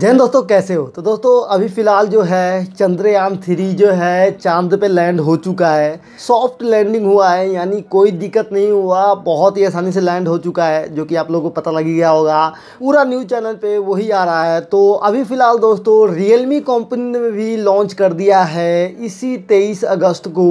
जैन दोस्तों कैसे हो तो दोस्तों अभी फ़िलहाल जो है चंद्रयान थ्री जो है चांद पे लैंड हो चुका है सॉफ्ट लैंडिंग हुआ है यानी कोई दिक्कत नहीं हुआ बहुत ही आसानी से लैंड हो चुका है जो कि आप लोगों को पता लग गया होगा पूरा न्यूज़ चैनल पे वही आ रहा है तो अभी फ़िलहाल दोस्तों रियलमी कंपनी ने भी लॉन्च कर दिया है इसी तेईस अगस्त को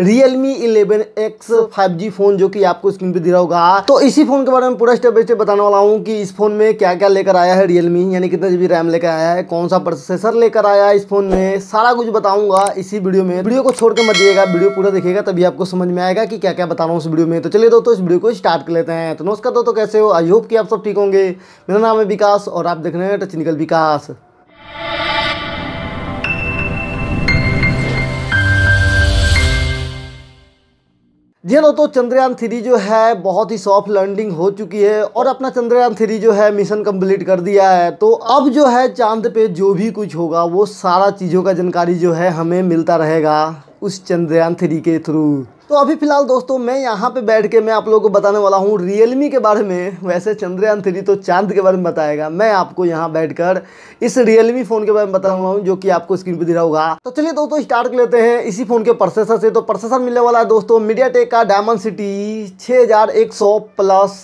Realme eleven X five G phone जो कि आपको स्क्रीन पर दे रहा होगा तो इसी फ़ोन के बारे में पूरा स्टेप बाई स्टेप बताने वाला हूँ कि इस फ़ोन में क्या क्या लेकर आया है रियलमी यानी कितना जीबी रैम लेकर आया है कौन सा प्रोसेसर लेकर आया है इस फोन में सारा कुछ बताऊंगा इसी वीडियो में वीडियो को छोड़ के मत दिएगा वीडियो पूरा देखिएगा तभी आपको समझ में आएगा कि क्या क्या बता रहा हूँ उस वीडियो में तो चलिए दोस्तों इस वीडियो को स्टार्ट कर लेते हैं तो नमस्कार दोस्तों कैसे हो आई होप कि आप सब ठीक होंगे मेरा नाम है विकास और आप देख रहे हैं टचनिकल विकास जी हाँ तो चंद्रयान थ्री जो है बहुत ही सॉफ्ट लैंडिंग हो चुकी है और अपना चंद्रयान थ्री जो है मिशन कंप्लीट कर दिया है तो अब जो है चांद पे जो भी कुछ होगा वो सारा चीज़ों का जानकारी जो है हमें मिलता रहेगा उस चंद्रयान थ्री के थ्रू तो अभी फ़िलहाल दोस्तों मैं यहाँ पे बैठ के मैं आप लोगों को बताने वाला हूँ रियलमी के बारे में वैसे चंद्रयान थ्री तो चांद के बारे में बताएगा मैं आपको यहाँ बैठकर इस रियलमी फ़ोन के बारे में बताने वाला हूँ जो कि आपको स्क्रीन पे दिख रहा होगा तो चलिए दोस्तों स्टार्ट कर लेते हैं इसी फ़ोन के प्रोसेसर से तो प्रोसेसर मिलने वाला है दोस्तों मीडिया टेक का डायमंड सिटी छः प्लस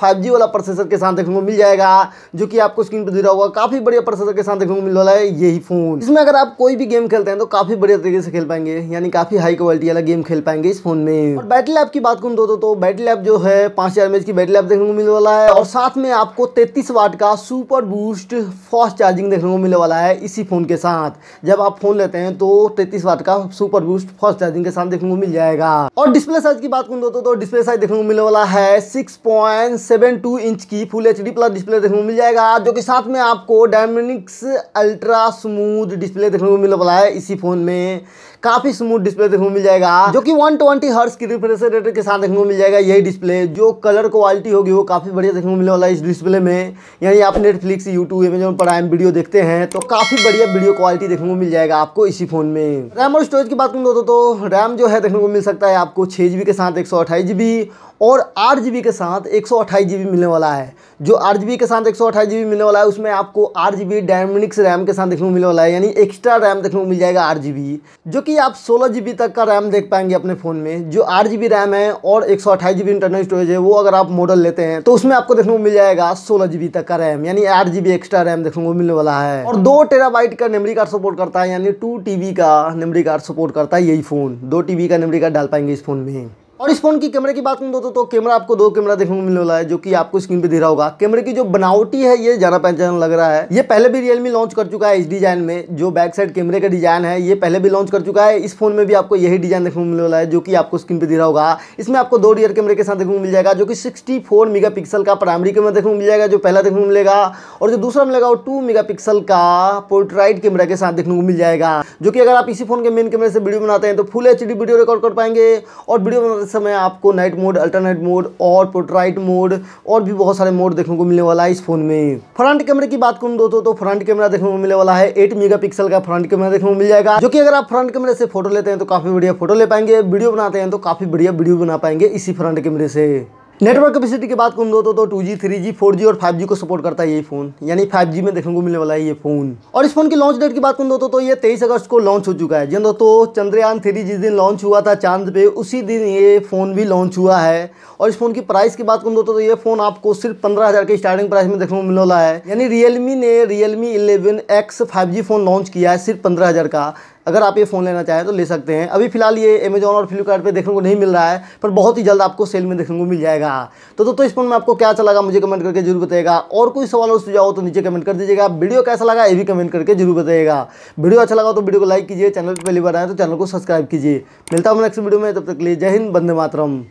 फाइव वाला प्रोसेसर के साथ देखने को मिल जाएगा जो कि आपको स्क्रीन पर दिख रहा होगा काफ़ी बढ़िया प्रोसेसर के साथ देखने को मिलने वाला है यही फ़ोन इसमें अगर आप कोई भी गेम खेलते हैं तो काफ़ी बढ़िया तरीके से खेल पाएंगे यानी काफ़ी हाई क्वालिटी वाला गेम खेल पाएंगे इस फ़ोन में और बैटल ऐप की बात करूँ दोस्तों तो बैटरी लैब जो है पांच हज़ार एमएच की बैटरी लैब देखने को मिलने वाला है और साथ में आपको तैतीस वाट का सुपर बूस्ट फास्ट चार्जिंग देखने को मिलने वाला है इसी फ़ोन के साथ जब आप फ़ोन लेते हैं तो तैतीस वाट का सुपर बूस्ट फास्ट चार्जिंग के साथ देखने को मिल जाएगा और डिस्प्ले साइज की बात करूँ दोस्तों तो डिस्प्ले साइज देखने को मिलने वाला है सिक्स इंच की फुल एच प्लस डिस्प्ले देखने को मिल जाएगा जो की साथ में आपको डायमनिक्स अल्ट्रा स्मूथ डिस्प्ले देखने को मिलने वाला है इसी फ़ोन में काफी स्मूथ डिस्प्ले देखने को मिल जाएगा जो कि 120 ट्वेंटी हर्स की रिफ्रेश रेट के साथ देखने को मिल जाएगा यही डिस्प्ले जो कलर क्वालिटी होगी वो काफी बढ़िया देखने को मिलने वाला है इस डिस्प्ले में यानी आप Netflix YouTube Amazon Prime Video देखते हैं तो काफी बढ़िया वीडियो क्वालिटी देखने को मिल जाएगा आपको इसी फोन में रैम और स्टोरेज की बात करूँ दोस्तों तो रैम तो जो है देखने को मिल सकता है आपको छह जी के साथ एक और आठ जी के साथ एक सौ मिलने वाला है जो आठ के साथ एक सौ मिलने वाला है उसमें आपको आठ जी डायमिक्स रैम के साथ देखने को मिलने वाला है यानी एक्स्ट्रा रैम देखने को मिल जाएगा आठ जो कि ही आप सोलह जी तक का रैम देख पाएंगे अपने फ़ोन में जो आठ जी रैम है और एक सौ अट्ठाईस जी इंटरनल स्टोरेज है वो अगर आप मॉडल लेते हैं तो उसमें आपको देखने को मिल जाएगा सोलह जी तक का रैम यानी आठ जी एक्स्ट्रा रैम देखने को मिलने वाला है और दो टेराबाइट का मेमरी कार्ड सपोर्ट करता है यानी टू टी का मेमरी कार्ड सपोर्ट करता है यही फ़ोन दो टी का मेमरी कार्ड डाल पाएंगे इस फ़ोन में और इस फ़ोन की कैमरे की बात करूँ दोस्तों तो, तो कैमरा आपको दो कैमरा देखने को मिलने वाला है जो कि आपको स्क्रीन पे दे रहा होगा कैमरे की जो बनावटी है ये जाना पहचान लग रहा है ये पहले भी रियलमी लॉन्च कर चुका है इस डिजाइन में जो बैक साइड कैमरे का डिजाइन है ये पहले भी लॉन्च कर चुका है इस फोन में भी आपको यही डिजाइन देखने को मिलने वाला है जो कि आपको स्क्रीन पर दे रहा होगा इसमें आपको दो रियर कैमरे के साथ देखने को मिल जाएगा जो कि सिक्सटी फोर का प्राइमरी कैमरा देखने को मिल जाएगा जो पहला देखने को मिलेगा और जो दूसरा मिलेगा वो टू मेगा का पोर्ट्राइट कैमरा के साथ देखने को मिल जाएगा जो कि अगर आप इसी फोन के मेन कैमरे से वीडियो बनाते हैं तो फुल एच वीडियो रिकॉर्ड कर पाएंगे और वीडियो करते समय आपको नाइट मोड अल्टरनेट मोड और पोर्ट्राइट मोड और भी बहुत सारे मोड देखने को मिलने वाला है इस फोन में फ्रंट कैमरे की बात करूँ दोस्तों तो फ्रंट कैमरा देखने को मिलने वाला है एट मेगा का फ्रंट कैमरा देखने को मिल जाएगा जो कि अगर आप फ्रंट कैमरे से फोटो लेते हैं तो काफी बढ़िया फोटो ले पाएंगे वीडियो बनाते हैं तो काफी बढ़िया वीडियो बना पाएंगे इसी फ्रंट कैमरे से नेटवर्क कैपेसिटी की बात करूँ दो तो two G three G four G और फाइव जी को सपोर्ट करता है ये फोन यानी फाइव जी में देखने को मिलने वाला है ये फोन और इस फोन की लॉन्च डेट की बात करूँ दोस्तों तो, तो ये तेईस अगस्त को लॉन्च हो चुका है जी हाँ दोस्तों चंद्रयान थ्री जिस दिन लॉन्च हुआ था चांद पे उसी दिन ये फ़ोन भी लॉन्च हुआ है और इस फोन की प्राइस की बात करूँ दो तो, तो, तो ये फोन आपको सिर्फ पंद्रह हज़ार के स्टार्टिंग प्राइस में देखने को मिलने वाला है यानी रियलमी ने Realme eleven X five G phone launch किया है सिर्फ पंद्रह हज़ार का अगर आप ये फ़ोन लेना चाहें तो ले सकते हैं अभी फिलहाल ये अमेजोन और फ्लिपकार्ट पे देखने को नहीं मिल रहा है पर बहुत ही जल्द आपको सेल में देखने को मिल जाएगा तो दोस्तों तो इस फोन में आपको क्या अच्छा लगा मुझे कमेंट करके जरूर बताएगा और कोई सवाल और सुझाव हो तो नीचे कमेंट कर दीजिएगा वीडियो कैसा लगा ये भी कमेंट करके जरूर बताएगा वीडियो अच्छा लगा तो वीडियो को लाइक कीजिए चैनल पर पहली बार आए तो चैनल को सब्सक्राइब कीजिए मिलता हूँ नेक्स्ट वीडियो में तब तक लिए जय हिंद बंदे मातरम